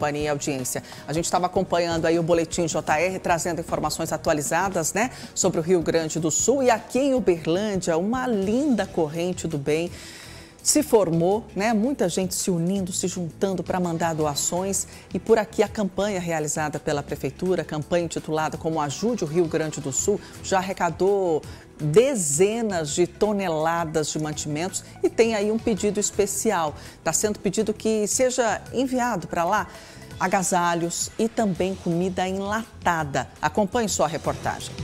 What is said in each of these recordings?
companhia e audiência. A gente estava acompanhando aí o boletim JR, trazendo informações atualizadas, né, sobre o Rio Grande do Sul e aqui em Uberlândia, uma linda corrente do bem se formou, né? Muita gente se unindo, se juntando para mandar doações e por aqui a campanha realizada pela prefeitura, campanha intitulada como Ajude o Rio Grande do Sul, já arrecadou dezenas de toneladas de mantimentos e tem aí um pedido especial. Está sendo pedido que seja enviado para lá agasalhos e também comida enlatada. Acompanhe sua reportagem.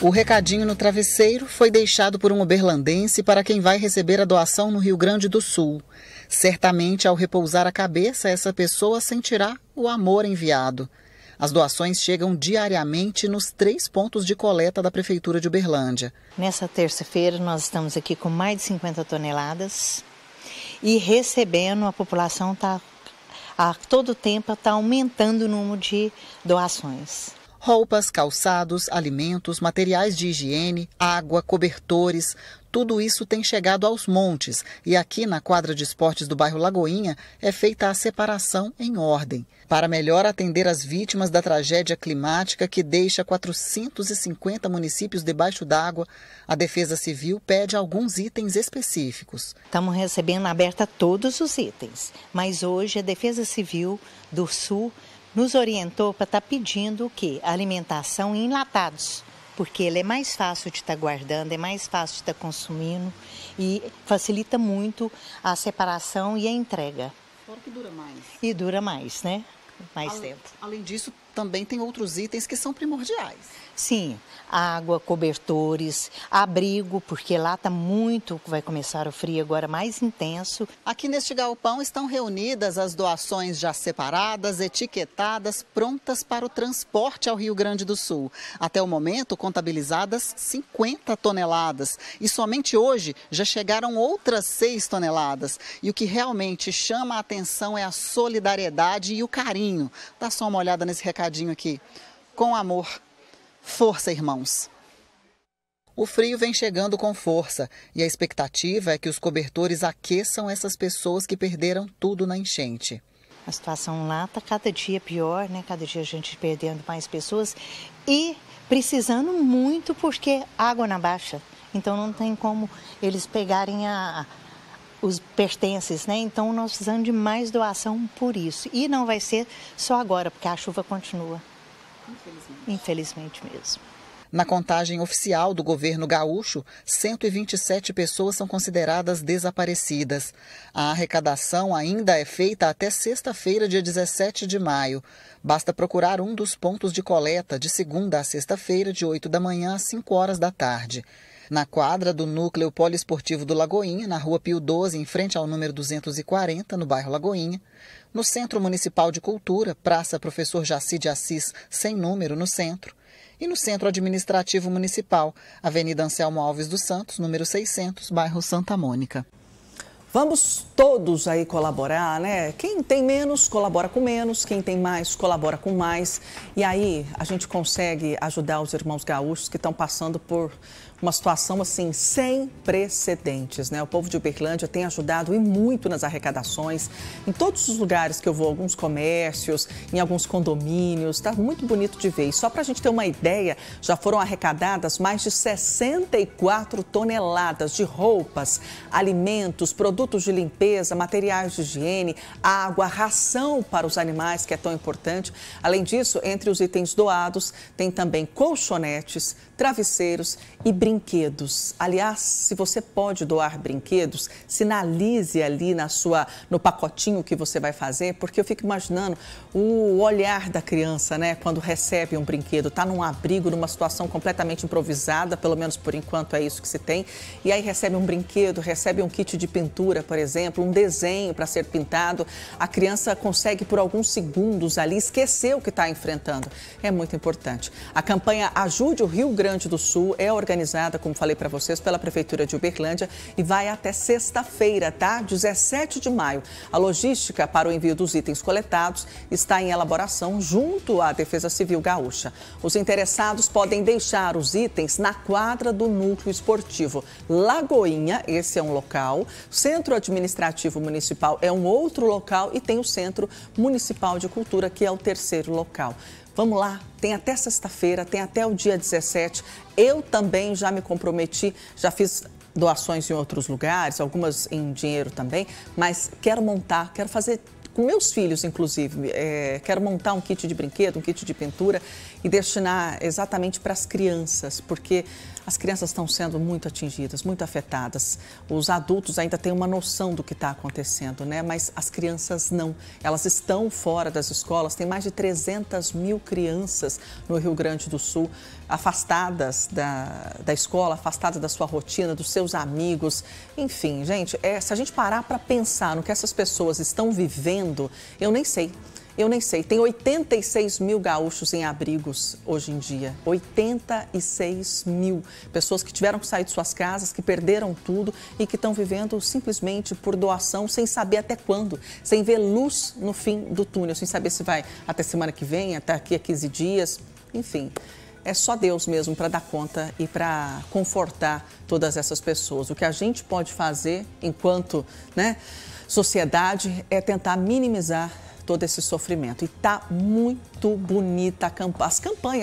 O recadinho no travesseiro foi deixado por um oberlandense para quem vai receber a doação no Rio Grande do Sul. Certamente, ao repousar a cabeça, essa pessoa sentirá o amor enviado. As doações chegam diariamente nos três pontos de coleta da Prefeitura de Uberlândia. Nessa terça-feira, nós estamos aqui com mais de 50 toneladas e recebendo, a população está a todo tempo está aumentando o número de doações. Roupas, calçados, alimentos, materiais de higiene, água, cobertores, tudo isso tem chegado aos montes e aqui na quadra de esportes do bairro Lagoinha é feita a separação em ordem. Para melhor atender as vítimas da tragédia climática que deixa 450 municípios debaixo d'água, a Defesa Civil pede alguns itens específicos. Estamos recebendo aberta todos os itens, mas hoje a Defesa Civil do Sul nos orientou para estar tá pedindo o quê? Alimentação em enlatados, porque ele é mais fácil de estar tá guardando, é mais fácil de estar tá consumindo e facilita muito a separação e a entrega. Fora que dura mais. E dura mais, né? Mais tempo. Além disso, também tem outros itens que são primordiais. Sim, água, cobertores, abrigo, porque lá está muito, vai começar o frio agora mais intenso. Aqui neste galpão estão reunidas as doações já separadas, etiquetadas, prontas para o transporte ao Rio Grande do Sul. Até o momento, contabilizadas 50 toneladas. E somente hoje já chegaram outras 6 toneladas. E o que realmente chama a atenção é a solidariedade e o carinho. Dá só uma olhada nesse recado recadinho aqui. Com amor. Força, irmãos. O frio vem chegando com força e a expectativa é que os cobertores aqueçam essas pessoas que perderam tudo na enchente. A situação lá está cada dia pior, né? Cada dia a gente perdendo mais pessoas e precisando muito porque água na baixa. Então não tem como eles pegarem a, os pertences, né? Então nós precisamos de mais doação por isso. E não vai ser só agora, porque a chuva continua. Infelizmente, Infelizmente mesmo. Na contagem oficial do governo gaúcho, 127 pessoas são consideradas desaparecidas. A arrecadação ainda é feita até sexta-feira, dia 17 de maio. Basta procurar um dos pontos de coleta de segunda a sexta-feira, de 8 da manhã às 5 horas da tarde na quadra do núcleo poliesportivo do Lagoinha, na rua Pio 12, em frente ao número 240, no bairro Lagoinha, no Centro Municipal de Cultura, Praça Professor Jaci de Assis, sem número, no centro, e no Centro Administrativo Municipal, Avenida Anselmo Alves dos Santos, número 600, bairro Santa Mônica. Vamos todos aí colaborar, né? Quem tem menos, colabora com menos, quem tem mais, colabora com mais. E aí a gente consegue ajudar os irmãos gaúchos que estão passando por uma situação assim sem precedentes, né? O povo de Uberlândia tem ajudado e muito nas arrecadações. Em todos os lugares que eu vou, alguns comércios, em alguns condomínios, Está muito bonito de ver. E só para a gente ter uma ideia, já foram arrecadadas mais de 64 toneladas de roupas, alimentos, produtos de limpeza, materiais de higiene, água, ração para os animais que é tão importante. Além disso, entre os itens doados, tem também colchonetes, travesseiros e brinquedos. Aliás, se você pode doar brinquedos, sinalize ali na sua no pacotinho que você vai fazer, porque eu fico imaginando o olhar da criança, né, quando recebe um brinquedo, tá num abrigo, numa situação completamente improvisada, pelo menos por enquanto é isso que se tem, e aí recebe um brinquedo, recebe um kit de pintura, por exemplo, um desenho para ser pintado, a criança consegue por alguns segundos ali esquecer o que está enfrentando. É muito importante. A campanha Ajude o Rio Grande Grande do Sul é organizada, como falei para vocês, pela Prefeitura de Uberlândia e vai até sexta-feira, tá? 17 de maio. A logística para o envio dos itens coletados está em elaboração junto à Defesa Civil Gaúcha. Os interessados podem deixar os itens na quadra do núcleo esportivo Lagoinha, esse é um local, Centro Administrativo Municipal é um outro local e tem o Centro Municipal de Cultura, que é o terceiro local. Vamos lá, tem até sexta-feira, tem até o dia 17. Eu também já me comprometi, já fiz doações em outros lugares, algumas em dinheiro também, mas quero montar, quero fazer com meus filhos, inclusive. É, quero montar um kit de brinquedo, um kit de pintura e destinar exatamente para as crianças, porque as crianças estão sendo muito atingidas, muito afetadas. Os adultos ainda têm uma noção do que está acontecendo, né? Mas as crianças não. Elas estão fora das escolas. Tem mais de 300 mil crianças no Rio Grande do Sul afastadas da, da escola, afastadas da sua rotina, dos seus amigos. Enfim, gente, é, se a gente parar para pensar no que essas pessoas estão vivendo, eu nem sei. Eu nem sei. Tem 86 mil gaúchos em abrigos hoje em dia. 86 mil pessoas que tiveram que sair de suas casas, que perderam tudo e que estão vivendo simplesmente por doação, sem saber até quando, sem ver luz no fim do túnel, sem saber se vai até semana que vem, até aqui a 15 dias, enfim é só Deus mesmo para dar conta e para confortar todas essas pessoas. O que a gente pode fazer enquanto né, sociedade é tentar minimizar todo esse sofrimento. E tá muito bonita a campanha. As campanhas